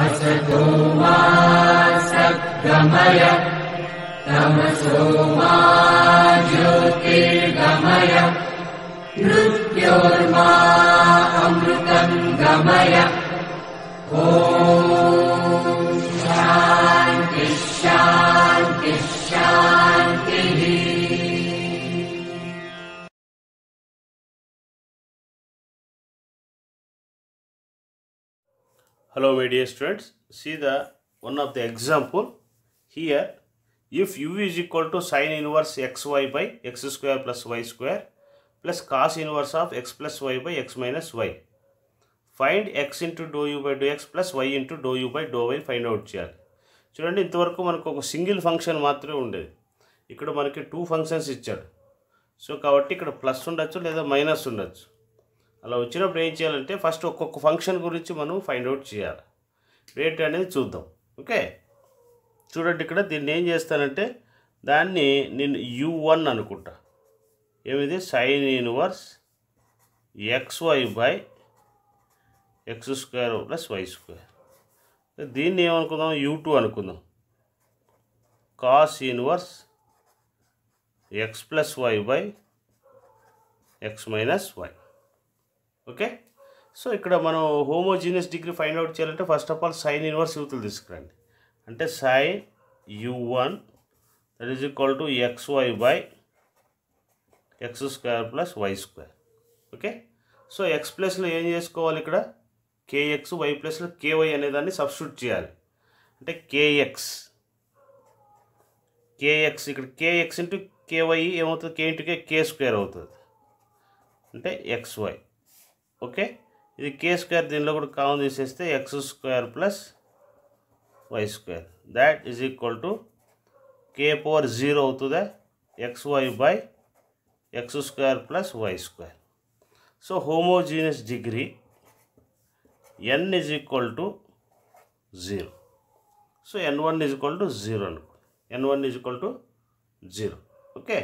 अशतोमासद्गमय तमसोमा ज्योतिर्गमय नृत्यवर्मा अमृतम् गमय Hello my dear students, see the one of the example here if u is equal to sin inverse xy by x square plus y square plus cos inverse of x plus y by x minus y find x into dou u by dou x plus y into dou u by dou y find out చేయాలి చూడండి ఇంతవరకు మనకు ఒక single function మాత్రమే ఉండేది ఇక్కడ మనకి two functions ఇచ్చాడు సో కాబట్టి ఇక్కడ ప్లస్ ఉండొచ్చు లేదా మైనస్ ఉండొచ్చు అలా వచ్చినప్పుడు ఏం చేయాలంటే ఫస్ట్ ఒక్కొక్క ఫంక్షన్ గురించి మనం ఫైండ్ అవుట్ చేయాలి రేట్ అనేది చూద్దాం ఓకే చూడండి ఇక్కడ దీన్ని ఏం చేస్తానంటే దాన్ని నేను యూ వన్ అనుకుంటా ఏమిది sine inverse x y by x square plus y square దీన్ని ఏమనుకుందాం యూ టూ అనుకుందాం cos inverse x plus y by x minus y okay so ఇక్కడ మనం హోమోజీనియస్ డిగ్రీ ఫైండ్ అవుట్ చేయాలంటే first of all sine inverse యూతులు తీసుకురండి అంటే sine u one that is equal to x y by x square plus y square okay so x ప్లస్లో ఏం చేసుకోవాలి ఇక్కడ కేఎక్స్ వై ప్లస్లో కేవై దాన్ని సబ్స్టిట్యూట్ చేయాలి అంటే కేఎక్స్ కేఎక్స్ ఇక్కడ కేఎక్స్ ఇంటూ కేవై ఏమవుతుంది కే ఇంటూ కే కే స్క్వేర్ అవుతుంది అంటే ఎక్స్వై ఓకే ఇది కే స్క్వేర్ దీనిలో కూడా కామన్ తీసేస్తే x square plus y square that is equal to k power zero అవుతుందా x y by x square plus y square so homogeneous degree n is equal to zero so n one is equal to zero అనుకో n one is equal to zero okay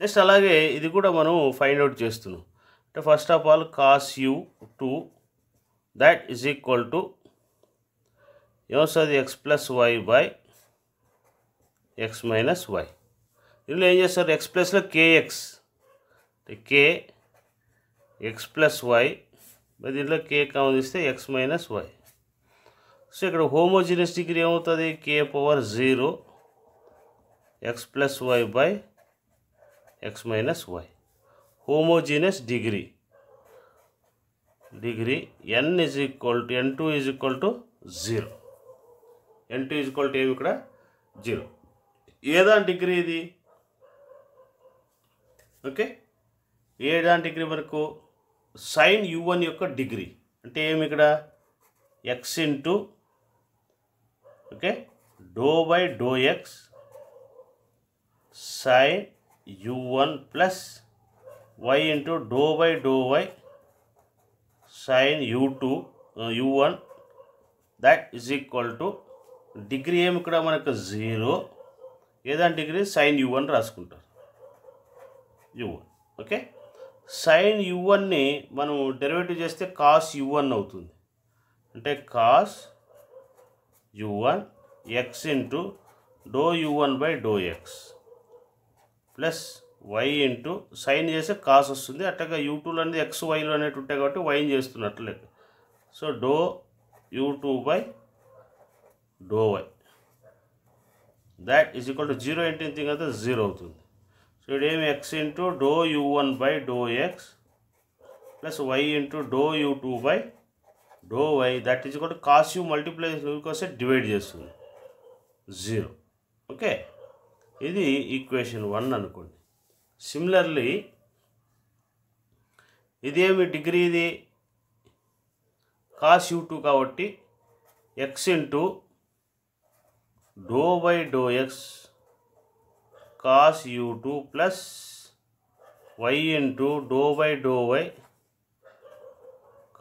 next అలాగే ఇది కూడా మనం find out చేస్తున్నాం तो first of all cos u two that is equal to यूस x plus y by x minus y इनमें sir x plus k x तो k x plus Y मैं दीन के काम एक्स माइनस वाई सो इक homogeneous degree m k power zero x plus y by x minus y homogeneous degree degree n = n2 = 0 nt = a ఇక్కడ 0 a దాన్ degree ఇది okay a దాన్ degree వరకు sin u1 యొక్క degree అంటే ఏం ఇక్కడ x * okay d/dx sin u1 + y into do by do y sine u two u one that is equal to degree ఏమి ఇక్కడ మనకు జీరో ఏదైనా డిగ్రీ సైన్ యూ వన్ రాసుకుంటారు u one okay sine u వన్ని మనం derivative చేస్తే cos u one అవుతుంది అంటే cos u one x into do u one by do x plus y into sine చేస్తే కాస్ వస్తుంది అట్టగా యూ టూలు అనేది ఎక్స్ వైలు అనేవి ఉంటాయి కాబట్టి వైన్ చేస్తున్నట్టు లెక్క so doe u two by do y that is equal to zero into thing అయితే జీరో అవుతుంది సో ఇడేమి x into do u one by do x plus y into do u two by do y that is to cos u multiply వస్తే divide చేస్తుంది zero okay ఇది equation one అనుకోండి similarly ఇదేమి డిగ్రీది cos u two కాబట్టి x into do by do x cos u two plus y into do by do y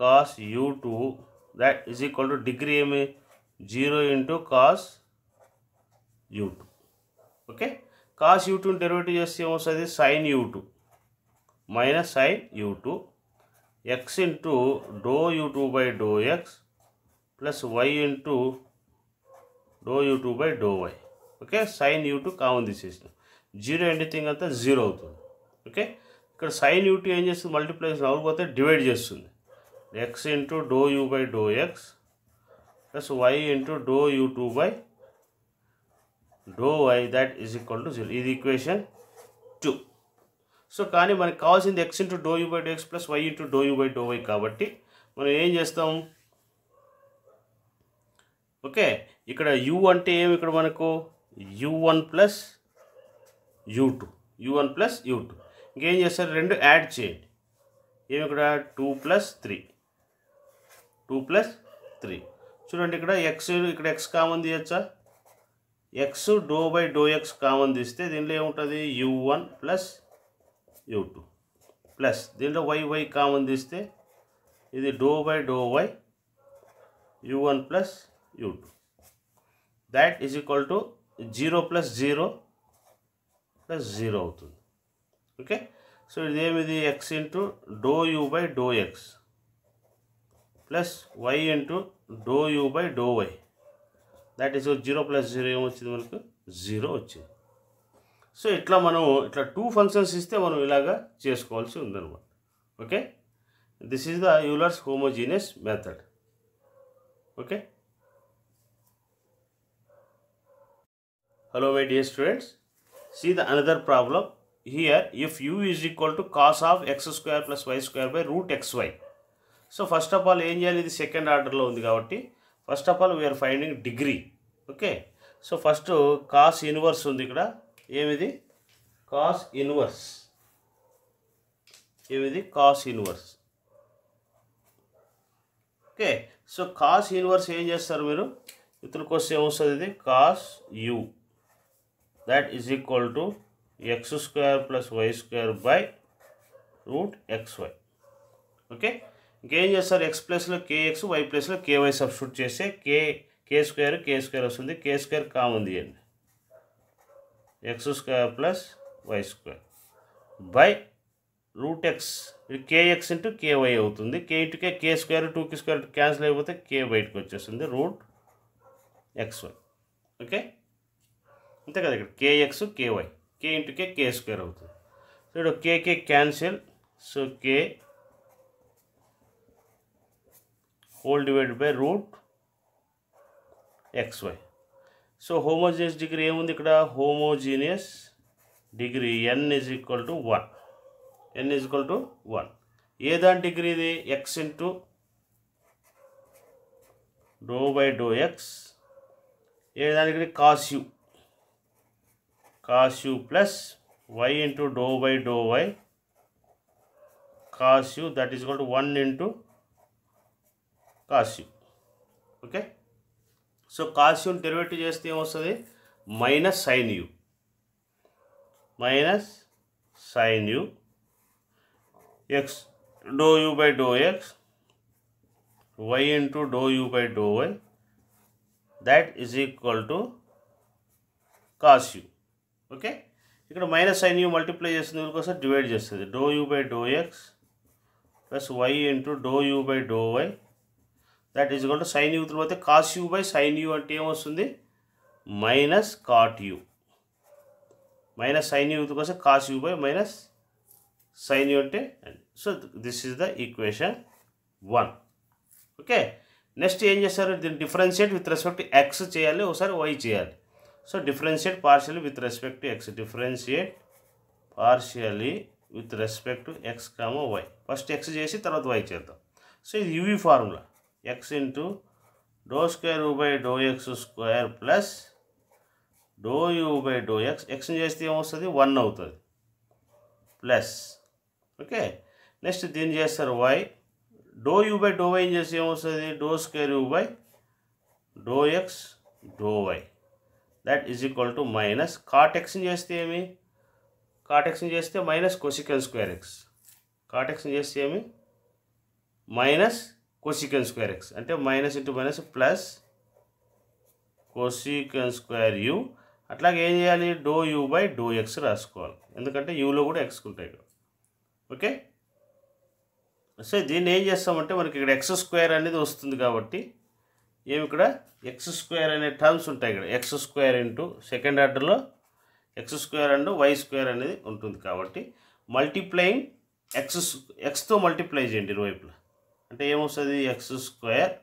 cos u two that is equal to degree ఏమి zero into cos u two okay cos u టూని derivative చేస్తే ఏమొస్తుంది sine u two minus sine u two x into do u two by do x plus y into do u two by do y okay sine u two common తీసేసిన zero anything అంతా zero అవుతుంది okay ఇక్కడ sine u two ఏం చేస్తుంది multiplies అవ్వకపోతే divide చేస్తుంది x into do u by do x plus y into do u two by do y that is equal to zero ఇది equation two so కానీ మనకు కావాల్సింది x into do u by do x plus y into do u by do y కాబట్టి మనం ఏం చేస్తాం okay ఇక్కడ you అంటే ఏమి ఇక్కడ మనకు u one plus u two u one plus u two ఇంకేం చేస్తారు రెండు యాడ్ చేయండి ఏమి ఇక్కడ two plus three two plus three చూడండి ఇక్కడ ఎక్స్ ఇక్కడ ఎక్స్ కామన్ తీయచ్చా x doe by do x common తీస్తే దీంట్లో ఏముంటుంది u one plus u two plus దీంట్లో వై వై కామన్ తీస్తే ఇది doe by do y u one plus u two that is equal to zero plus zero plus zero అవుతుంది okay so ఇది ఏమిది x into do u by do x plus y into do u by do y that is zero plus zero ఏమొచ్చింది మనకు zero వచ్చింది so ఇట్లా మనం ఇట్లా two functions ఇస్తే మనం ఇలాగా చేసుకోవాల్సి ఉందనమాట okay this is the Euler's homogeneous method okay hello my students see the another another here if u is equal to to of x square plus y square square root x y so first of all ఏం చేయాలి ఇది second ఆర్డర్లో ఉంది కాబట్టి first of all we are finding degree okay so first cos inverse ఉంది ఇక్కడ ఏమిది cos inverse ఏమిది cos inverse okay so cos inverse ఏం చేస్తారు మీరు ఇతని కోసం ఏమొస్తుంది ఇది cos u that is equal to x square plus y square by root x y okay ગેન્જે સર x ప్లేస్ లో kx y ప్లేస్ లో ky సబ్స్టిట్యూట్ చేస్తే k k² k² అవుతుంది k² కామంది అంటే x² + y² / √x ఇ kx * ky అవుతుంది k * k k² 2k² cancel అయిపోతే k వైట్ కొచ్చేస్తుంది √ xy ఓకే అంతే కదా ఇక్కడ kx ky k * k k² అవుతుంది so k k cancel so k whole divided by root x y so homogeneous degree ఏముంది ఇక్కడ homogeneous degree n is equal to one n is equal to one ఏ దాని degree ఇది x into do by do x ఏ దాని degree cos u cos u plus y into do by do y cos u that is equal to one into काश्यम okay so काश्यम derivative जैसे minus sine you minus sine u x do u by do x y into do u by do y that is equal to cos u okay इक minus sine u multiplies divide do u by do x plus y into do u by do y that is గంట sine u పోతే cos u by sine u అంటే ఏమొస్తుంది minus cot u minus sine u తర్వాత cos u by minus sine u అంటే so this is the equation one okay next ఏం చేస్తారు దీన్ని differentiate with respect to x చేయాలి ఒకసారి వై చేయాలి so differentiate partial with respect to x differentiate partially with respect to x comma y first x చేసి తర్వాత y చేద్దాం so ఇది u v formula x into do square u by do x square plus do u by do x एक्सते one plus okay next दीन y do u by do वैसे dough square by do x do y that equal to मैनस्टक्सते काटक्स minus कोशिकवेर x काटक्स मैनस्ट cosecant square x అంటే minus into minus plus cosecant square u అట్లాగే ఏం చేయాలి do u by do x రాసుకోవాలి ఎందుకంటే యూలో కూడా ఎక్స్ ఉంటాయి ఓకే సో దీన్ని ఏం చేస్తామంటే మనకి ఇక్కడ ఎక్స్ స్క్వేర్ అనేది వస్తుంది కాబట్టి ఏమి ఇక్కడ ఎక్స్ స్క్వేర్ అనే టర్మ్స్ ఉంటాయి ఇక్కడ ఎక్స్ స్క్వేర్ ఇంటూ సెకండ్ ఆర్డర్లో x square and y square అనేది ఉంటుంది కాబట్టి మల్టిప్లయింగ్ ఎక్స్ ఎక్స్తో మల్టిప్లై చేయండి ఇరువైపులా తేయముది x square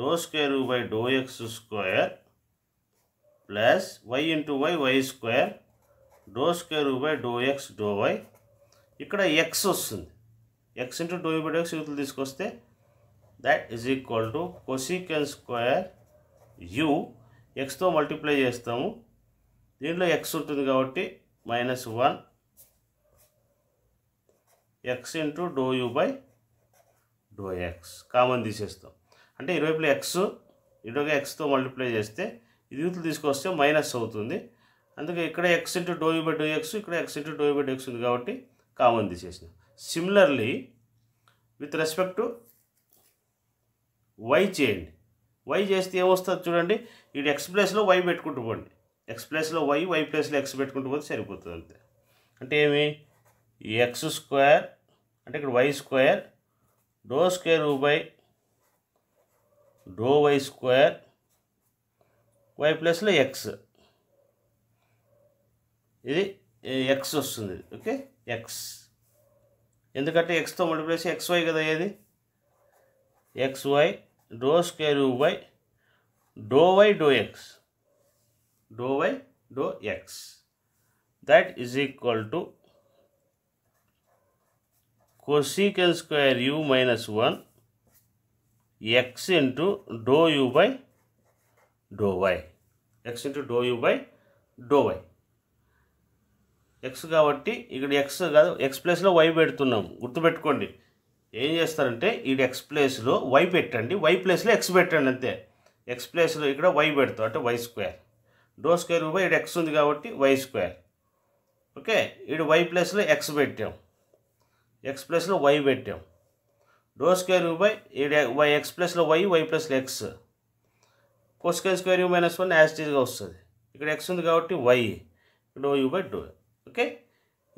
2 square u / dx square plus y * y y square 2 square u / dx dy ఇక్కడ x వస్తుంది x * du / dx ఇట్లా దిస్కొస్తే that is equal to cosecant square u x తో మల్టిప్లై చేస్తాము దీనిలో x ఉంటుంది కాబట్టి -1 x * du / do x common తీసేస్తాం అంటే ఇరవైపులో ఎక్స్ ఇటుగా ఎక్స్తో మల్టిప్లై చేస్తే ఇది యూత్లు తీసుకొస్తే మైనస్ అవుతుంది అందుకే ఇక్కడ x into do u by do x ఇక్కడ x into do u by do x ఉంది కాబట్టి కామన్ తీసేసినాం similarly with respect to y చేయండి వై చేస్తే ఏమొస్తుంది చూడండి ఇటు ఎక్స్ ప్లేస్లో వై పెట్టుకుంటూ పోండి ఎక్స్ ప్లేస్లో వై వై ప్లేస్లో ఎక్స్ పెట్టుకుంటూ పోతే సరిపోతుంది అంతే అంటే ఏమి ఎక్స్ స్క్వేర్ అంటే ఇక్కడ y square do square y do y स्कोय वै प्लस एक्स इधी एक्स ओके एक्स एंकं एक्स तो मल्टीप्लस एक्स वै कदि x y do square y do y do x do y do x that is equal to cosecant square u minus one x into do u by do y x into do u by do y x కాబట్టి ఇక్కడ X కాదు X ప్లేస్లో why పెడుతున్నాము గుర్తుపెట్టుకోండి ఏం చేస్తారంటే ఈ X ప్లేస్లో వై పెట్టండి వై ప్లేస్లో ఎక్స్ పెట్టండి అంతే ఎక్స్ ప్లేస్లో ఇక్కడ వై పెడతాం అంటే y square do square by ఇక్కడ ఎక్స్ ఉంది కాబట్టి వై స్క్వేర్ ఓకే ఇక్కడ వై ప్లేస్లో ఎక్స్ పెట్టాం ఎక్స్ ప్లస్లో వై పెట్టాం do square by y x ప్లస్లో y y plus x cosec square u minus one యాస్టీజ్గా వస్తుంది ఇక్కడ ఎక్స్ ఉంది కాబట్టి y do u by do okay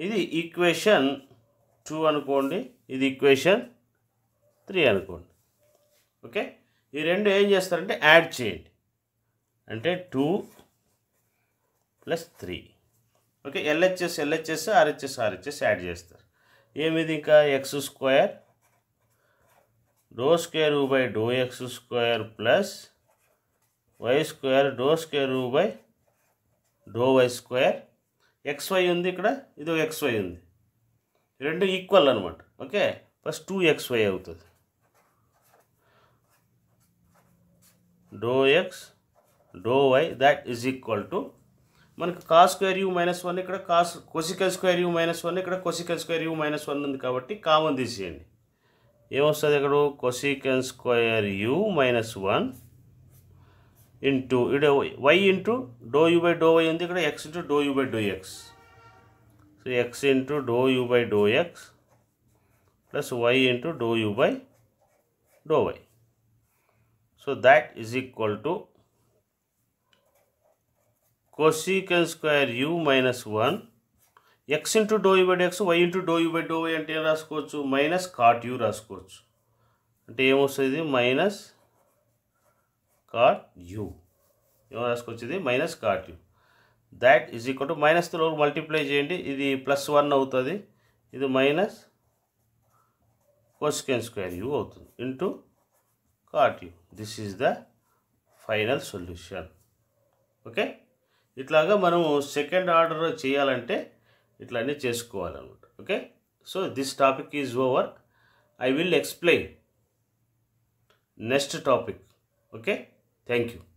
ఇది ఈక్వేషన్ టూ అనుకోండి ఇది ఈక్వేషన్ త్రీ అనుకోండి ఓకే ఈ రెండు ఏం చేస్తారంటే యాడ్ చేయండి అంటే two plus three okay LHS LHS RHS RHS add చేస్తారు ఏమిది ఇంకా x square d square u / dx square plus y square d square u / d y square xy ఉంది ఇక్కడ ఇది xy ఉంది రెండూ ఈక్వల్ అన్నమాట ఓకే ఫస్ట్ 2xy అవుతది d x d y that is equal to మనకు కా స్క్వేర్ యూ మైనస్ వన్ ఇక్కడ cos cosecant square u minus one ఇక్కడ cosecant square u minus one ఉంది కాబట్టి కామన్ తీసేయండి ఏమొస్తుంది ఇక్కడ cosecant square u minus one into ఇక్కడ y into do u by do y ఉంది ఇక్కడ x into do u by do x so x into do u by do x plus y into do u by do y so that is equal to cosecant square u minus one x into do u by x y into do u by do y అంటే ఏం రాసుకోవచ్చు minus cot you రాసుకోవచ్చు అంటే ఏమొస్తుంది minus cot you ఏమో రాసుకోవచ్చు ఇది minus cot u that is equal to మైనస్తో మల్టిప్లై చేయండి ఇది ప్లస్ వన్ అవుతుంది ఇది మైనస్ కోసికెన్ స్క్వేర్ యూ అవుతుంది into cot u this is the final solution okay ఇట్లాగా మనము సెకండ్ ఆర్డర్ చేయాలంటే ఇట్లా చేసుకోవాలన్నమాట okay so this topic is over I will explain next topic okay thank you